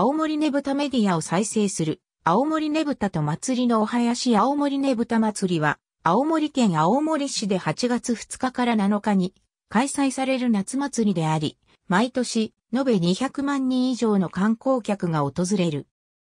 青森ねぶたメディアを再生する、青森ねぶたと祭りのお囃子青森ねぶた祭りは、青森県青森市で8月2日から7日に開催される夏祭りであり、毎年、延べ200万人以上の観光客が訪れる。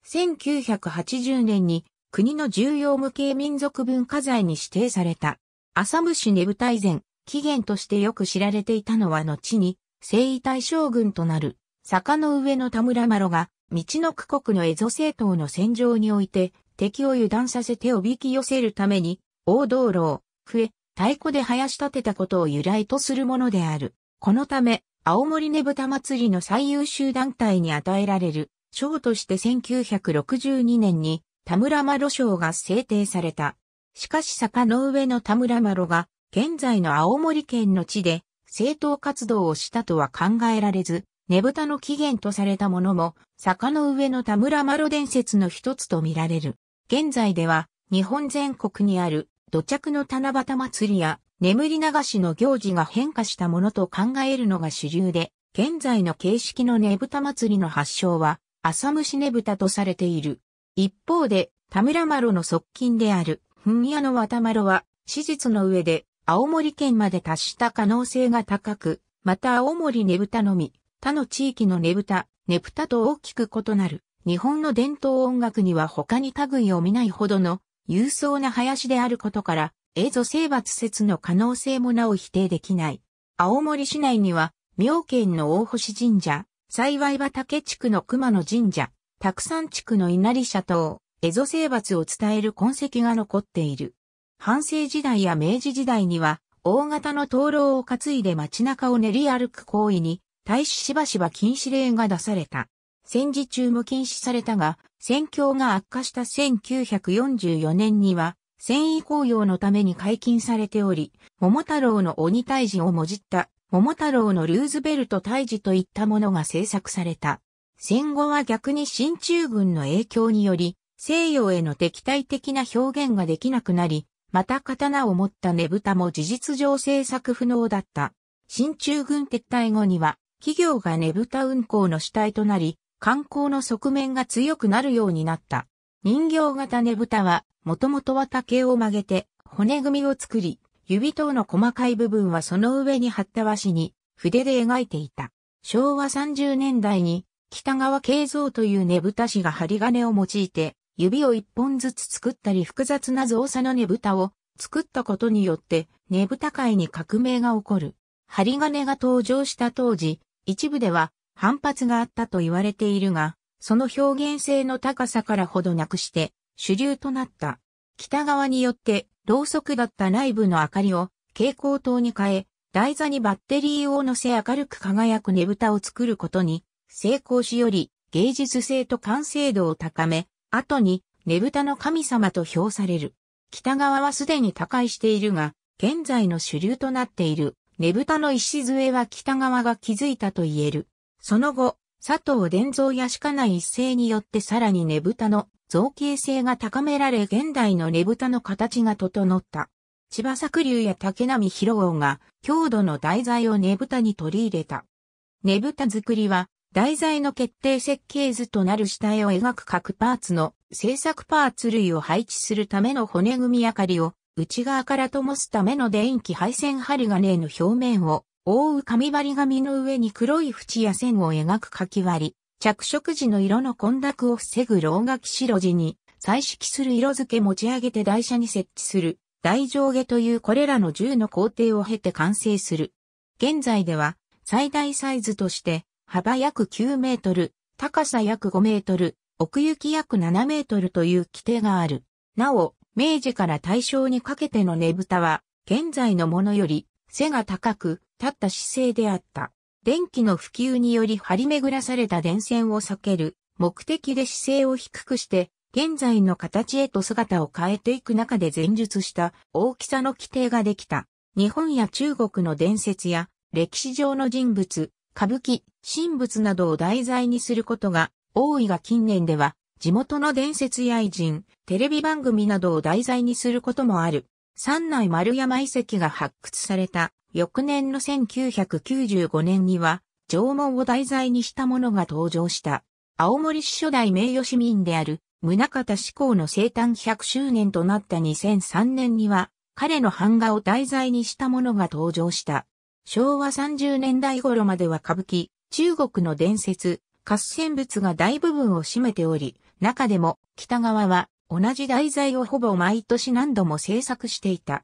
1980年に国の重要無形民族文化財に指定された。浅虫ねぶた以前、起源としてよく知られていたのは後に、征夷大将軍となる坂の上の田村麻呂が道の区国のエゾ政党の戦場において、敵を油断させておびき寄せるために、大道路笛、太鼓で生やし立てたことを由来とするものである。このため、青森ねぶた祭りの最優秀団体に与えられる、賞として1962年に、田村麻呂賞が制定された。しかし坂の上の田村麻呂が、現在の青森県の地で、政党活動をしたとは考えられず、ねぶたの起源とされたものも、坂の上の田村麻呂伝説の一つと見られる。現在では、日本全国にある土着の七夕祭りや、眠り流しの行事が変化したものと考えるのが主流で、現在の形式のねぶた祭りの発祥は、浅虫ねぶたとされている。一方で、田村麻呂の側近である、ん屋の渡麻呂は、史実の上で、青森県まで達した可能性が高く、また青森ねぶたのみ、他の地域のねぶた、ねぷたと大きく異なる、日本の伝統音楽には他に類を見ないほどの勇壮な林であることから、映像征伐説の可能性もなお否定できない。青森市内には、妙見の大星神社、幸い畑地区の熊野神社、さ山地区の稲荷社等、エゾ征伐を伝える痕跡が残っている。半世時代や明治時代には、大型の灯籠を担いで街中を練り歩く行為に、大使しばしば禁止令が出された。戦時中も禁止されたが、戦況が悪化した1944年には、戦意公用のために解禁されており、桃太郎の鬼退治をもじった桃太郎のルーズベルト退治といったものが制作された。戦後は逆に新中軍の影響により、西洋への敵対的な表現ができなくなり、また刀を持ったねぶたも事実上制作不能だった。新中軍撤退後には、企業がねぶた運行の主体となり、観光の側面が強くなるようになった。人形型ねぶたは、もともとは竹を曲げて、骨組みを作り、指等の細かい部分はその上に貼った和紙に、筆で描いていた。昭和30年代に、北川慶三というねぶた師が針金を用いて、指を一本ずつ作ったり複雑な造作のねぶたを作ったことによって、ねぶた界に革命が起こる。針金が登場した当時、一部では反発があったと言われているが、その表現性の高さからほどなくして主流となった。北側によってろうそくだった内部の明かりを蛍光灯に変え、台座にバッテリーを乗せ明るく輝くねぶたを作ることに成功しより芸術性と完成度を高め、後にねぶたの神様と評される。北側はすでに他界しているが、現在の主流となっている。ねぶたの礎は北側が築いたと言える。その後、佐藤伝蔵や鹿内一世によってさらにねぶたの造形性が高められ現代のねぶたの形が整った。千葉作流や竹波広王が郷土の題材をねぶたに取り入れた。ねぶた作りは題材の決定設計図となる下絵を描く各パーツの制作パーツ類を配置するための骨組み明かりを内側から灯すための電気配線針金の表面を覆う紙張り紙の上に黒い縁や線を描く書き割り、着色時の色の混濁を防ぐ老書き白地に、彩色する色付け持ち上げて台車に設置する、台上下というこれらの10の工程を経て完成する。現在では、最大サイズとして、幅約9メートル、高さ約5メートル、奥行き約7メートルという規定がある。なお、明治から大正にかけてのねぶたは、現在のものより背が高く立った姿勢であった。電気の普及により張り巡らされた電線を避ける目的で姿勢を低くして、現在の形へと姿を変えていく中で前述した大きさの規定ができた。日本や中国の伝説や歴史上の人物、歌舞伎、神仏などを題材にすることが多いが近年では地元の伝説や偉人、テレビ番組などを題材にすることもある。三内丸山遺跡が発掘された翌年の1995年には、縄文を題材にしたものが登場した。青森市初代名誉市民である、宗方志向の生誕100周年となった2003年には、彼の版画を題材にしたものが登場した。昭和30年代頃までは歌舞伎、中国の伝説、合戦物が大部分を占めており、中でも北側は同じ題材をほぼ毎年何度も制作していた。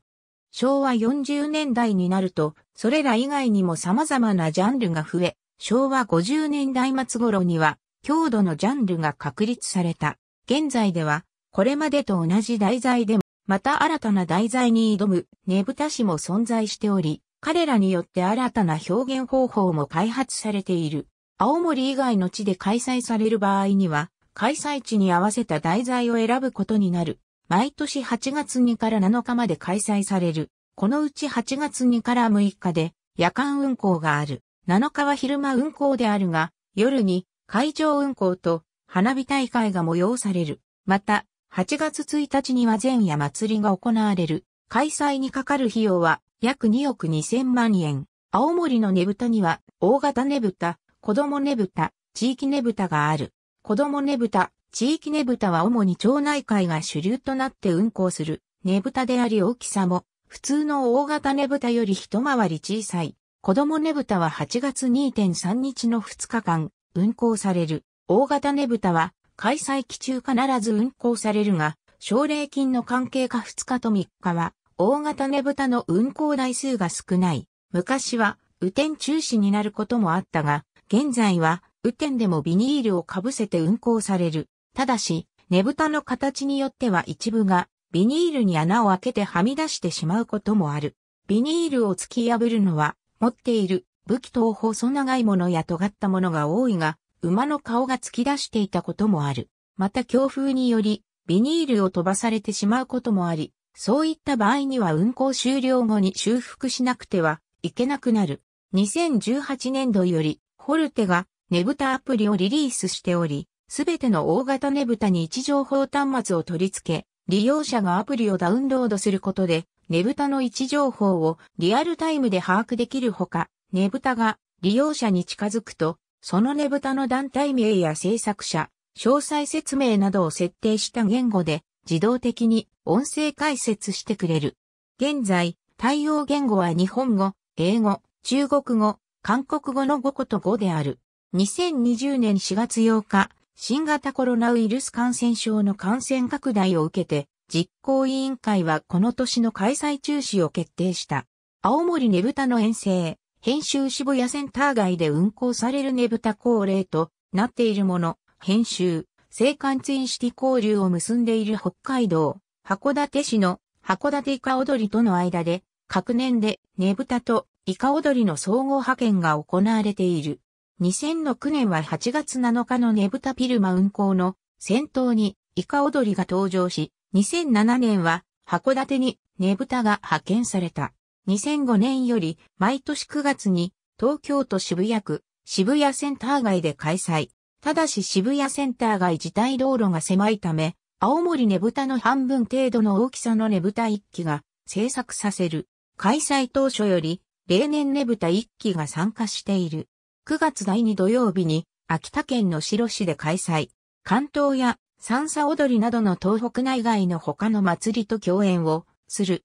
昭和40年代になると、それら以外にも様々なジャンルが増え、昭和50年代末頃には、強度のジャンルが確立された。現在では、これまでと同じ題材でも、また新たな題材に挑むねぶた師も存在しており、彼らによって新たな表現方法も開発されている。青森以外の地で開催される場合には、開催地に合わせた題材を選ぶことになる。毎年8月2から7日まで開催される。このうち8月2から6日で夜間運行がある。7日は昼間運行であるが、夜に会場運行と花火大会が催される。また、8月1日には前夜祭りが行われる。開催にかかる費用は約2億2000万円。青森のねぶたには大型ねぶた、子供ねぶた、地域ねぶたがある。子供ねぶた、地域ねぶたは主に町内会が主流となって運行するねぶたであり大きさも普通の大型ねぶたより一回り小さい。子供ねぶたは8月2.3日の2日間運行される。大型ねぶたは開催期中必ず運行されるが、奨励金の関係か2日と3日は大型ねぶたの運行台数が少ない。昔は雨天中止になることもあったが、現在は雨天でもビニールをかぶせて運行される。ただし、ねぶたの形によっては一部がビニールに穴を開けてはみ出してしまうこともある。ビニールを突き破るのは持っている武器等細長いものや尖ったものが多いが、馬の顔が突き出していたこともある。また強風によりビニールを飛ばされてしまうこともあり、そういった場合には運行終了後に修復しなくてはいけなくなる。2018年度より、ホルテがねぶたアプリをリリースしており、すべての大型ねぶたに位置情報端末を取り付け、利用者がアプリをダウンロードすることで、ねぶたの位置情報をリアルタイムで把握できるほか、ねぶたが利用者に近づくと、そのねぶたの団体名や制作者、詳細説明などを設定した言語で自動的に音声解説してくれる。現在、対応言語は日本語、英語、中国語、韓国語の5個と5である。2020年4月8日、新型コロナウイルス感染症の感染拡大を受けて、実行委員会はこの年の開催中止を決定した。青森ねぶたの遠征、編集渋谷センター街で運行されるねぶた恒例となっているもの、編集、青函ツインシティ交流を結んでいる北海道、函館市の函館イカ踊りとの間で、各年でねぶたとイカ踊りの総合派遣が行われている。2006年は8月7日のねぶたピルマ運行の先頭にイカ踊りが登場し、2007年は函館にねぶたが派遣された。2005年より毎年9月に東京都渋谷区渋谷センター街で開催。ただし渋谷センター街自体道路が狭いため、青森ねぶたの半分程度の大きさのねぶた1機が制作させる。開催当初より例年ねぶた1機が参加している。9月第2土曜日に秋田県の白市で開催。関東や三叉踊りなどの東北内外の他の祭りと共演をする。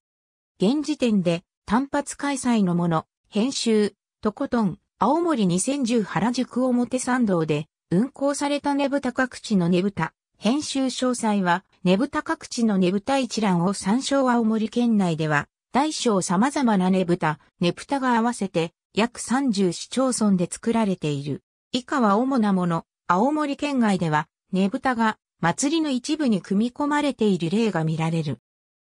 現時点で単発開催のもの、編集、とことん、青森2010原宿表参道で運行されたねぶた各地のねぶた、編集詳細はねぶた各地のねぶた一覧を参照青森県内では大小様々なねぶた、ねぶたが合わせて約30市町村で作られている。以下は主なもの、青森県外では、ねぶたが祭りの一部に組み込まれている例が見られる。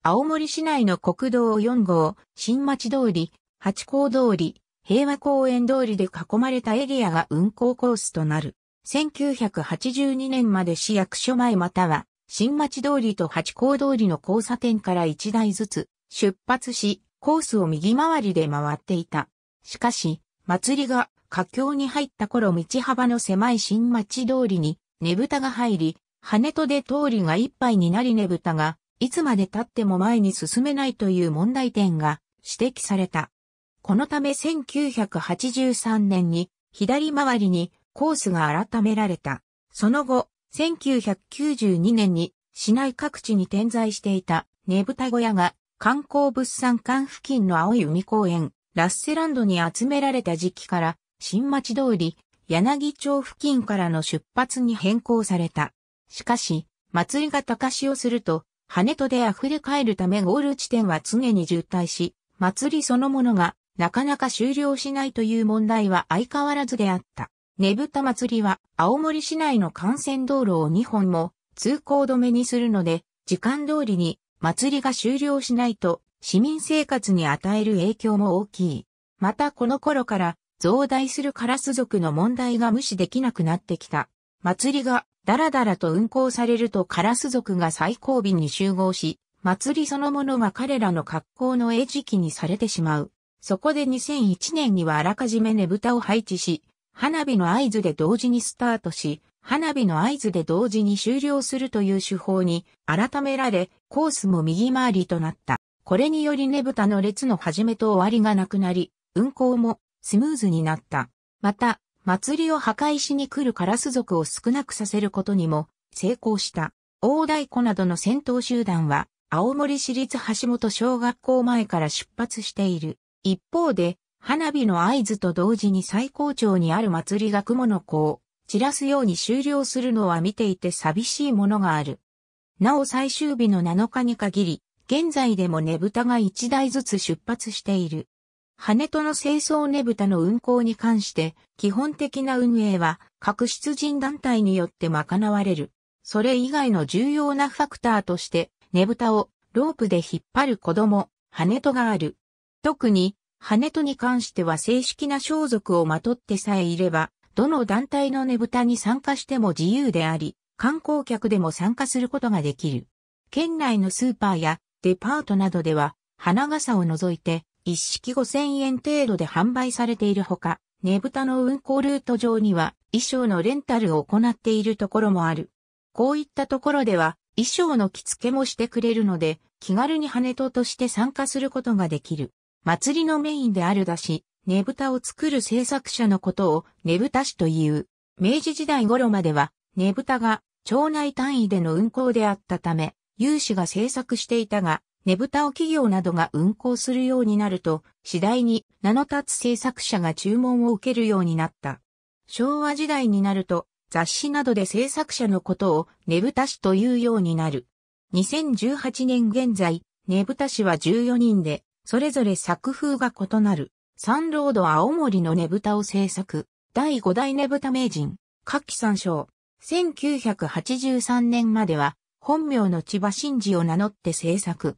青森市内の国道4号、新町通り、八甲通り、平和公園通りで囲まれたエリアが運行コースとなる。1982年まで市役所前または、新町通りと八甲通りの交差点から1台ずつ出発し、コースを右回りで回っていた。しかし、祭りが佳境に入った頃道幅の狭い新町通りにねぶたが入り、羽とで通りがいっぱいになりねぶたが、いつまで経っても前に進めないという問題点が指摘された。このため1983年に左回りにコースが改められた。その後、1992年に市内各地に点在していたねぶた小屋が観光物産館付近の青い海公園、ラッセランドに集められた時期から、新町通り、柳町付近からの出発に変更された。しかし、祭りが高をすると、羽とで溢れ返るためゴール地点は常に渋滞し、祭りそのものがなかなか終了しないという問題は相変わらずであった。ねぶた祭りは青森市内の幹線道路を2本も通行止めにするので、時間通りに祭りが終了しないと市民生活に与える影響も大きい。またこの頃から増大するカラス族の問題が無視できなくなってきた。祭りがダラダラと運行されるとカラス族が最後尾に集合し、祭りそのものは彼らの格好の餌食にされてしまう。そこで2001年にはあらかじめねぶたを配置し、花火の合図で同時にスタートし、花火の合図で同時に終了するという手法に改められ、コースも右回りとなった。これによりねぶたの列の始めと終わりがなくなり、運行もスムーズになった。また、祭りを破壊しに来るカラス族を少なくさせることにも成功した。大太鼓などの戦闘集団は、青森市立橋本小学校前から出発している。一方で、花火の合図と同時に最高潮にある祭りが雲の子を散らすように終了するのは見ていて寂しいものがある。なお最終日の7日に限り、現在でもねぶたが1台ずつ出発している。羽との清掃ねぶたの運行に関して、基本的な運営は各出陣団体によって賄われる。それ以外の重要なファクターとして、ねぶたをロープで引っ張る子供、羽とがある。特に、羽とに関しては正式な装束をまとってさえいれば、どの団体のねぶたに参加しても自由であり、観光客でも参加することができる。県内のスーパーやデパートなどでは、花傘を除いて、一式5000円程度で販売されているほか、ねぶたの運行ルート上には衣装のレンタルを行っているところもある。こういったところでは衣装の着付けもしてくれるので気軽に跳人として参加することができる。祭りのメインであるだし、ねぶたを作る制作者のことをねぶた師という。明治時代頃まではねぶたが町内単位での運行であったため、有志が制作していたが、ねぶたを企業などが運行するようになると、次第に名の立つ制作者が注文を受けるようになった。昭和時代になると、雑誌などで制作者のことをねぶた師というようになる。2018年現在、ねぶた師は14人で、それぞれ作風が異なる、サンロード青森のねぶたを制作、第5代ねぶた名人、各期参照。1983年までは、本名の千葉真嗣を名乗って制作。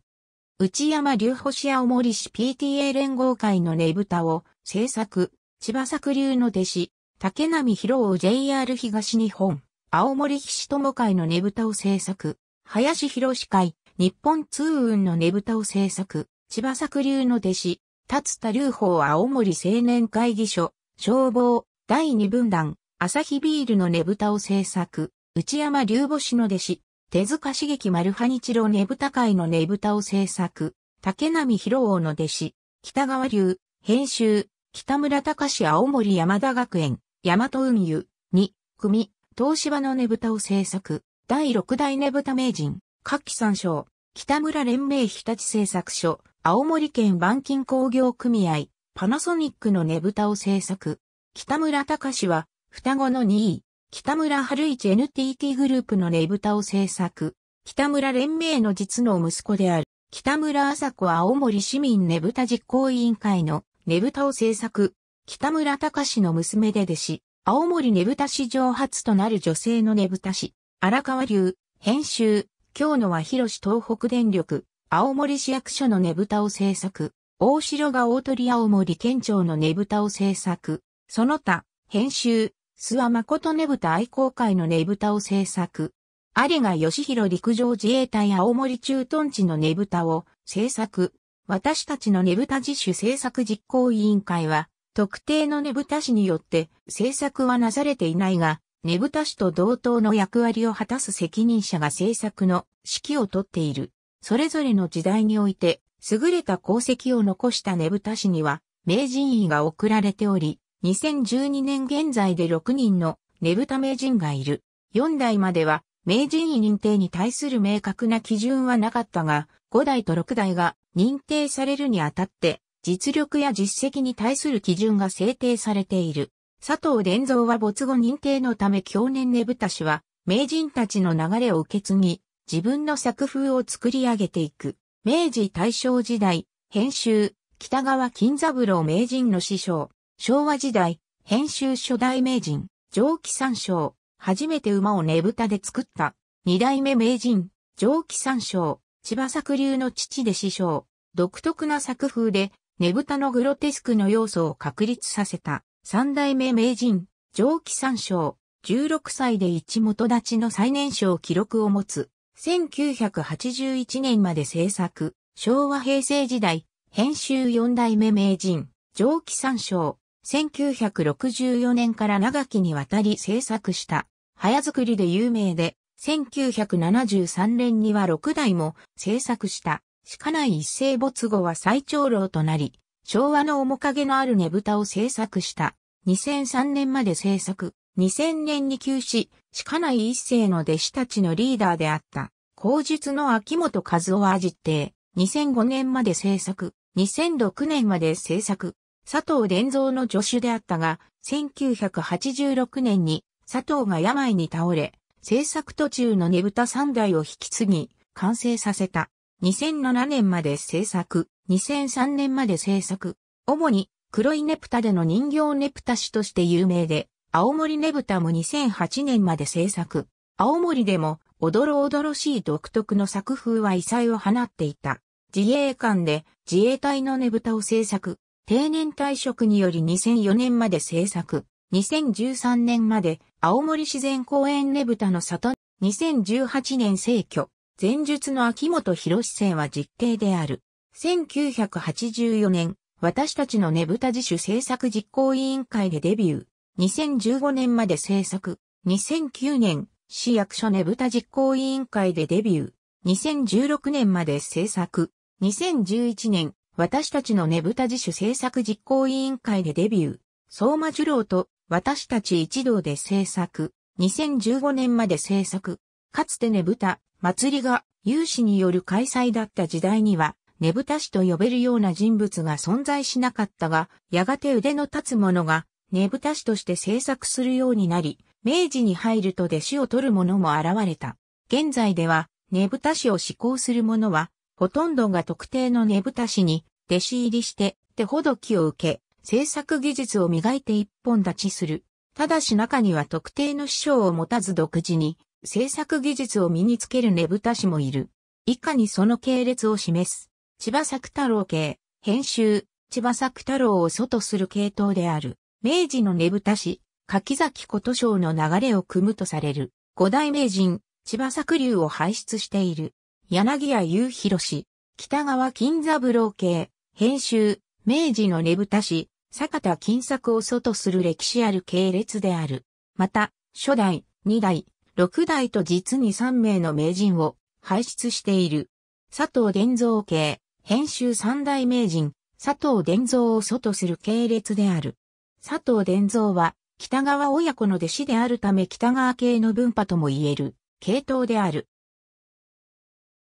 内山流星青森市 PTA 連合会のねぶたを制作、千葉作流の弟子、竹波博を JR 東日本、青森菱友会のねぶたを制作、林博士会、日本通運のねぶたを制作、千葉作流の弟子、立田流法青森青年会議所、消防、第二分団、朝日ビールのねぶたを制作、内山流星の弟子、手塚茂樹丸ニ日ロ。ねぶた会のねぶたを制作、竹並広王の弟子、北川流、編集、北村隆史青森山田学園、大和運輸、に、組、東芝のねぶたを制作、第六代ねぶた名人、夏季三章、北村連盟日立製作所、青森県板金工業組合、パナソニックのねぶたを制作、北村隆史は、双子の2位、北村春一 NTT グループのねぶたを制作。北村連盟の実の息子である、北村麻子青森市民ねぶた実行委員会のねぶたを制作。北村隆の娘で弟子、青森ねぶた史上初となる女性のねぶた師、荒川流、編集、今日のは広東北電力、青森市役所のねぶたを制作。大城が大鳥青森県庁のねぶたを制作。その他、編集、諏訪誠ねぶた愛好会のねぶたを制作。有賀義弘陸上自衛隊青森駐屯地のねぶたを制作。私たちのねぶた自主制作実行委員会は、特定のねぶた師によって制作はなされていないが、ねぶた師と同等の役割を果たす責任者が制作の指揮をとっている。それぞれの時代において、優れた功績を残したねぶた師には、名人位が贈られており、2012年現在で6人のねぶた名人がいる。4代までは名人位認定に対する明確な基準はなかったが、5代と6代が認定されるにあたって、実力や実績に対する基準が制定されている。佐藤伝蔵は没後認定のため去年ねぶた氏は、名人たちの流れを受け継ぎ、自分の作風を作り上げていく。明治大正時代、編集、北川金三郎名人の師匠。昭和時代、編集初代名人、蒸気三章、初めて馬をねぶたで作った、二代目名人、蒸気三章、千葉作流の父で師匠、独特な作風で、ねぶたのグロテスクの要素を確立させた、三代目名人、蒸気三章、16歳で一元立ちの最年少記録を持つ、1981年まで制作、昭和平成時代、編集四代目名人、蒸気三章、1964年から長きにわたり制作した、早作りで有名で、1973年には6台も制作した、鹿内一世没後は最長老となり、昭和の面影のあるねぶたを制作した。2003年まで制作。2000年に休止、鹿内一世の弟子たちのリーダーであった。後述の秋元和夫は実定。2005年まで制作。2006年まで制作。佐藤伝蔵の助手であったが、1986年に佐藤が病に倒れ、制作途中のねぶた3台を引き継ぎ、完成させた。2007年まで制作、2003年まで制作。主に黒いねぷたでの人形ねぷた師として有名で、青森ねぶたも2008年まで制作。青森でも、おどろおどろしい独特の作風は異彩を放っていた。自衛官で自衛隊のねぶたを制作。定年退職により2004年まで制作。2013年まで青森自然公園ねぶたの里。2018年逝去。前述の秋元博戦は実刑である。1984年、私たちのねぶた自主制作実行委員会でデビュー。2015年まで制作。2009年、市役所ねぶた実行委員会でデビュー。2016年まで制作。2011年、私たちのねぶた自主制作実行委員会でデビュー、相馬樹郎と私たち一同で制作、2015年まで制作、かつてねぶた、祭りが有志による開催だった時代には、ねぶた師と呼べるような人物が存在しなかったが、やがて腕の立つ者が、ねぶた師として制作するようになり、明治に入ると弟子を取る者も現れた。現在では、ねぶた師を志向する者は、ほとんどが特定のねぶた師に弟子入りして手ほどきを受け、制作技術を磨いて一本立ちする。ただし中には特定の師匠を持たず独自に制作技術を身につけるねぶた師もいる。以下にその系列を示す。千葉作太郎系、編集、千葉作太郎を祖とする系統である。明治のねぶた師、柿崎琴章の流れを組むとされる。五代名人、千葉作流を輩出している。柳谷雄博氏、北川金三郎系、編集、明治のねぶた師、坂田金作を祖とする歴史ある系列である。また、初代、二代、六代と実に三名の名人を輩出している。佐藤伝蔵系、編集三代名人、佐藤伝蔵を祖とする系列である。佐藤伝蔵は、北川親子の弟子であるため北川系の文派とも言える、系統である。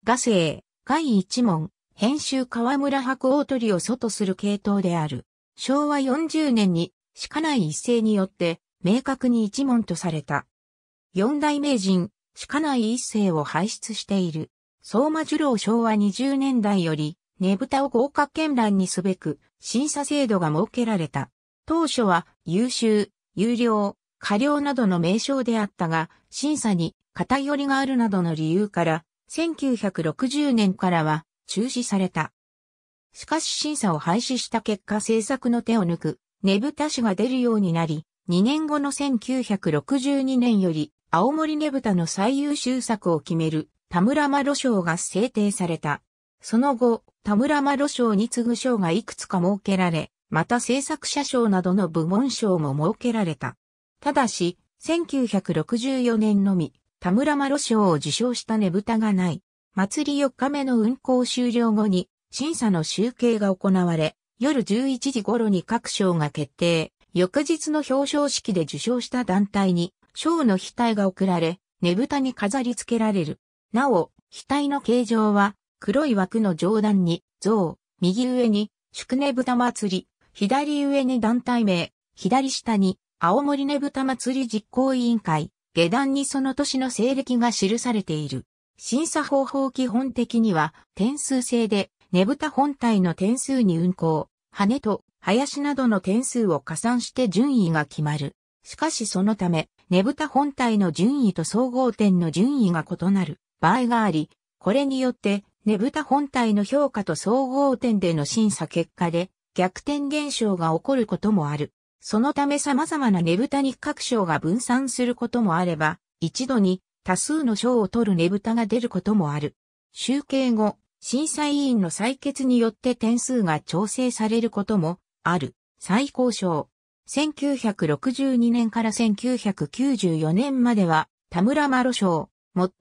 画生、第一門、編集河村白鸚鳥を祖とする系統である。昭和40年に、鹿内一世によって、明確に一門とされた。四大名人、鹿内一世を輩出している。相馬樹郎昭和20年代より、ねぶたを合格圏覧にすべく、審査制度が設けられた。当初は、優秀、有料、過料などの名称であったが、審査に偏りがあるなどの理由から、1960年からは中止された。しかし審査を廃止した結果制作の手を抜く、ねぶた師が出るようになり、2年後の1962年より、青森ねぶたの最優秀作を決める、田村麻呂賞が制定された。その後、田村麻呂賞に次ぐ賞がいくつか設けられ、また制作者賞などの部門賞も設けられた。ただし、1964年のみ、田村麻呂賞を受賞したねぶたがない。祭り4日目の運行終了後に審査の集計が行われ、夜11時頃に各賞が決定。翌日の表彰式で受賞した団体に賞の額が贈られ、ねぶたに飾り付けられる。なお、額の形状は黒い枠の上段に像、右上に宿ねぶた祭り、左上に団体名、左下に青森ねぶた祭り実行委員会、下段にその年の西暦が記されている。審査方法基本的には点数制で、ねぶた本体の点数に運行、羽と林などの点数を加算して順位が決まる。しかしそのため、ねぶた本体の順位と総合点の順位が異なる場合があり、これによって、ねぶた本体の評価と総合点での審査結果で逆転現象が起こることもある。そのため様々なねぶたに各賞が分散することもあれば、一度に多数の賞を取るねぶたが出ることもある。集計後、審査委員の採決によって点数が調整されることもある。最高賞。1962年から1994年までは田村麻呂賞。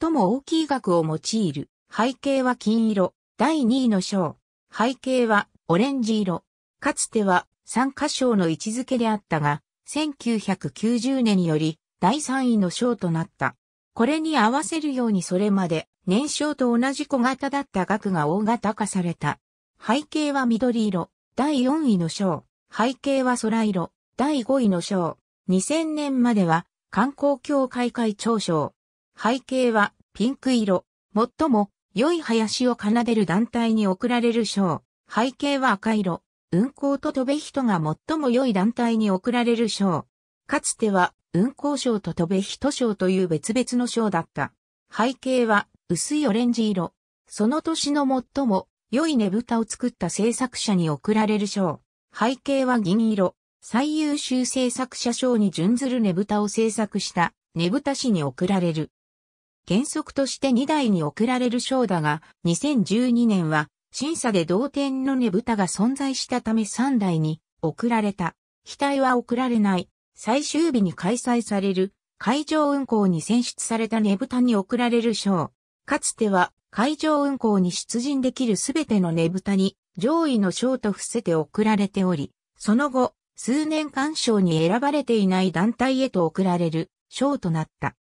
最も大きい額を用いる。背景は金色。第2位の賞。背景はオレンジ色。かつては参加賞の位置づけであったが、1990年により第3位の賞となった。これに合わせるようにそれまで年賞と同じ小型だった額が大型化された。背景は緑色、第4位の賞。背景は空色、第5位の賞。2000年までは観光協会会長賞。背景はピンク色。最も良い林を奏でる団体に贈られる賞。背景は赤色。運行と飛べ人が最も良い団体に贈られる賞。かつては、運行賞と飛べ人賞という別々の賞だった。背景は、薄いオレンジ色。その年の最も良いねぶたを作った制作者に贈られる賞。背景は銀色。最優秀制作者賞に準ずるねぶたを制作したねぶた師に贈られる。原則として2台に贈られる賞だが、2012年は審査で同点のねぶたが存在したため3台に送られた。待は送られない。最終日に開催される会場運行に選出されたねぶたに送られる賞。かつては会場運行に出陣できるすべてのねぶたに上位の賞と伏せて送られており、その後、数年間賞に選ばれていない団体へと送られる賞となった。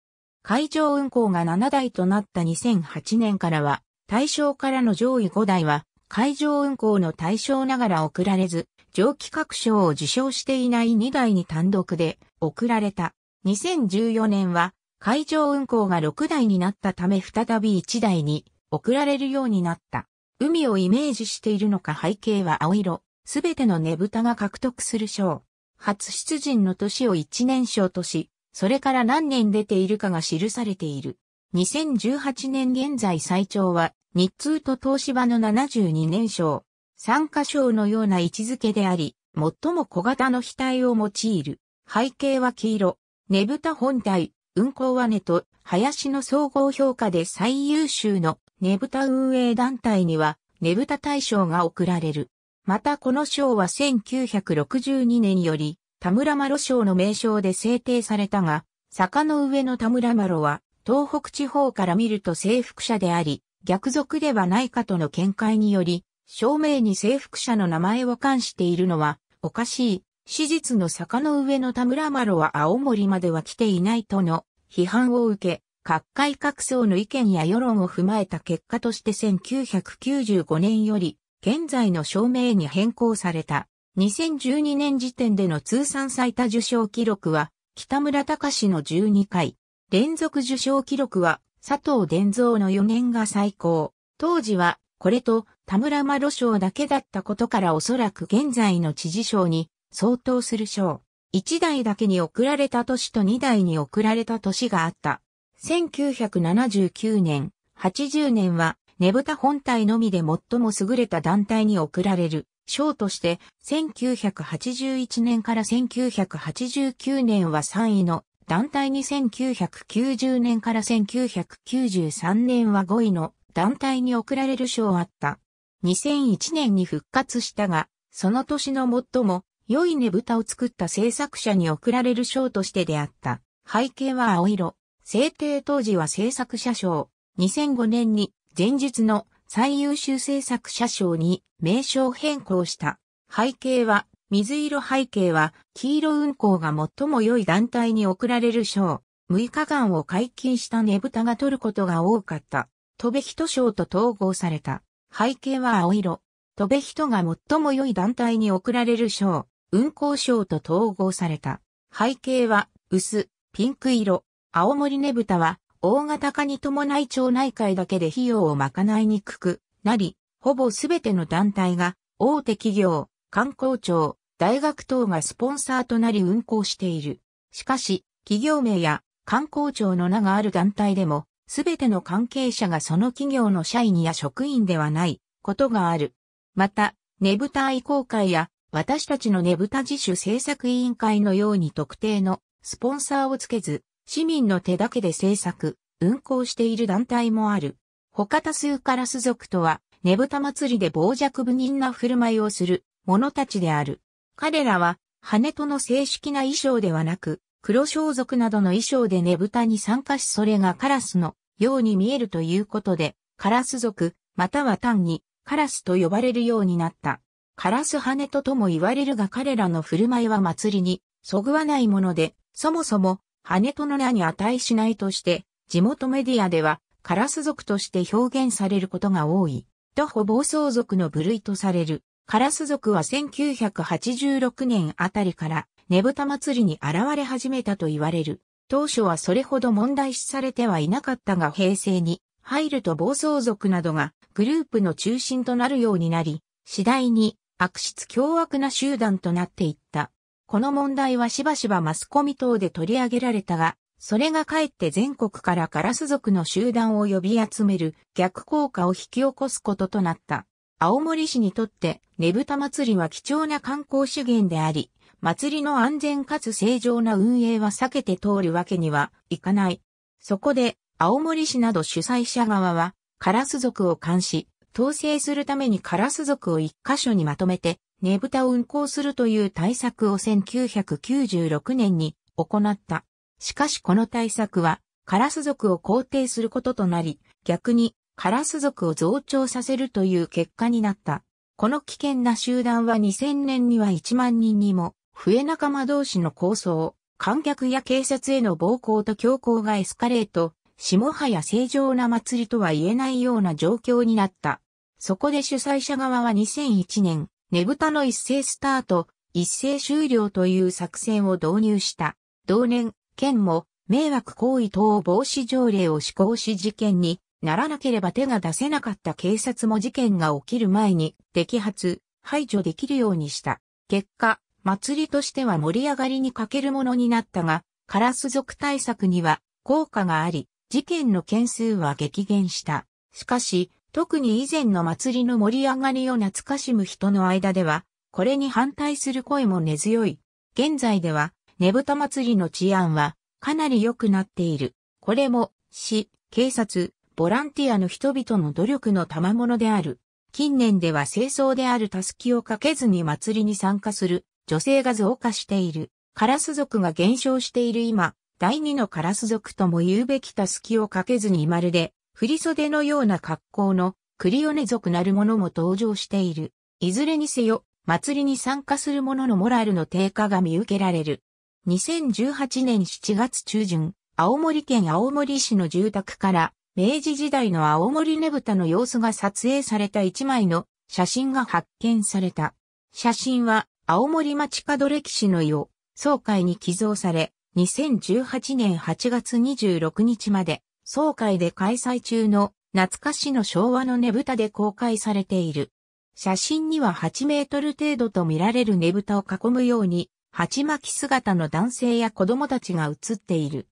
会場運行が7台となった2008年からは、大正からの上位5台は、海上運行の対象ながら送られず、上記各賞を受賞していない2台に単独で送られた。2014年は海上運行が6台になったため再び1台に送られるようになった。海をイメージしているのか背景は青色、すべてのねぶたが獲得する賞。初出陣の年を1年賞とし、それから何年出ているかが記されている。2018年現在最長は日通と東芝の72年賞、参加賞のような位置づけであり、最も小型の額を用いる。背景は黄色、ねぶた本体、運行はねと林の総合評価で最優秀のねぶた運営団体にはねぶた大賞が贈られる。またこの賞は1962年より田村麻呂賞の名称で制定されたが、坂の上の田村麻呂は東北地方から見ると征服者であり、逆賊ではないかとの見解により、証明に征服者の名前を冠しているのはおかしい。史実の坂の上の田村呂は青森までは来ていないとの批判を受け、各界各層の意見や世論を踏まえた結果として1995年より現在の証明に変更された。2012年時点での通算最多受賞記録は北村隆の12回。連続受賞記録は佐藤伝蔵の4年が最高。当時は、これと田村麻呂賞だけだったことからおそらく現在の知事賞に相当する賞。1代だけに送られた年と2代に送られた年があった。1979年、80年はねぶた本体のみで最も優れた団体に贈られる賞として、1981年から1989年は3位の団体に1990年から1993年は5位の団体に贈られる賞あった。2001年に復活したが、その年の最も良いねぶたを作った制作者に贈られる賞としてであった。背景は青色。制定当時は制作者賞。2005年に前述の最優秀制作者賞に名称変更した。背景は水色背景は、黄色運行が最も良い団体に贈られる賞。6日間を解禁したねぶたが取ることが多かった。戸部人賞と統合された。背景は青色。戸部人が最も良い団体に贈られる賞。運行賞と統合された。背景は薄、ピンク色。青森ねぶたは、大型化に伴い町内会だけで費用を賄いにくくなり、ほぼすべての団体が、大手企業、観光庁、大学等がスポンサーとなり運行している。しかし、企業名や観光庁の名がある団体でも、すべての関係者がその企業の社員や職員ではないことがある。また、ねぶた愛好会や私たちのねぶた自主制作委員会のように特定のスポンサーをつけず、市民の手だけで制作、運行している団体もある。他多数カラス族とは、ねぶた祭りで傍若無人な振る舞いをする者たちである。彼らは、羽との正式な衣装ではなく、黒装束などの衣装でねぶたに参加しそれがカラスのように見えるということで、カラス族、または単にカラスと呼ばれるようになった。カラス羽ととも言われるが彼らの振る舞いは祭りにそぐわないもので、そもそも羽との名に値しないとして、地元メディアではカラス族として表現されることが多い。徒歩暴走族の部類とされる。カラス族は1986年あたりからねぶた祭りに現れ始めたと言われる。当初はそれほど問題視されてはいなかったが平成に入ると暴走族などがグループの中心となるようになり、次第に悪質凶悪な集団となっていった。この問題はしばしばマスコミ等で取り上げられたが、それがかえって全国からカラス族の集団を呼び集める逆効果を引き起こすこととなった。青森市にとってねぶた祭りは貴重な観光資源であり、祭りの安全かつ正常な運営は避けて通るわけにはいかない。そこで、青森市など主催者側は、カラス族を監視、統制するためにカラス族を一箇所にまとめて、ねぶたを運行するという対策を1996年に行った。しかしこの対策は、カラス族を肯定することとなり、逆にカラス族を増長させるという結果になった。この危険な集団は2000年には1万人にも、増え仲間同士の抗争、観客や警察への暴行と強行がエスカレート、しもはや正常な祭りとは言えないような状況になった。そこで主催者側は2001年、ねぶたの一斉スタート、一斉終了という作戦を導入した。同年、県も迷惑行為等防止条例を施行し事件にならなければ手が出せなかった警察も事件が起きる前に摘発、排除できるようにした。結果、祭りとしては盛り上がりに欠けるものになったが、カラス族対策には効果があり、事件の件数は激減した。しかし、特に以前の祭りの盛り上がりを懐かしむ人の間では、これに反対する声も根強い。現在では、ねぶた祭りの治安はかなり良くなっている。これも、市、警察、ボランティアの人々の努力の賜物である。近年では清掃であるたすきをかけずに祭りに参加する女性が増加している。カラス族が減少している今、第二のカラス族とも言うべきたすきをかけずにまるで、振袖のような格好のクリオネ族なるものも登場している。いずれにせよ、祭りに参加する者のモラルの低下が見受けられる。2018年7月中旬、青森県青森市の住宅から明治時代の青森ねぶたの様子が撮影された一枚の写真が発見された。写真は青森町角歴史の世、総会に寄贈され、2018年8月26日まで、総会で開催中の懐かしの昭和のねぶたで公開されている。写真には8メートル程度と見られるねぶたを囲むように、鉢巻き姿の男性や子供たちが写っている。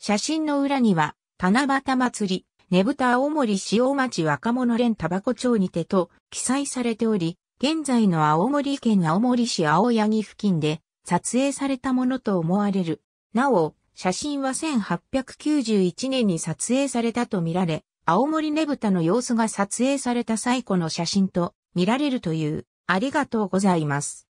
写真の裏には、七夕祭り、ねぶた青森塩町若者連タバコ町にてと記載されており、現在の青森県青森市青柳付近で撮影されたものと思われる。なお、写真は1891年に撮影されたとみられ、青森ねぶたの様子が撮影された最古の写真と見られるという、ありがとうございます。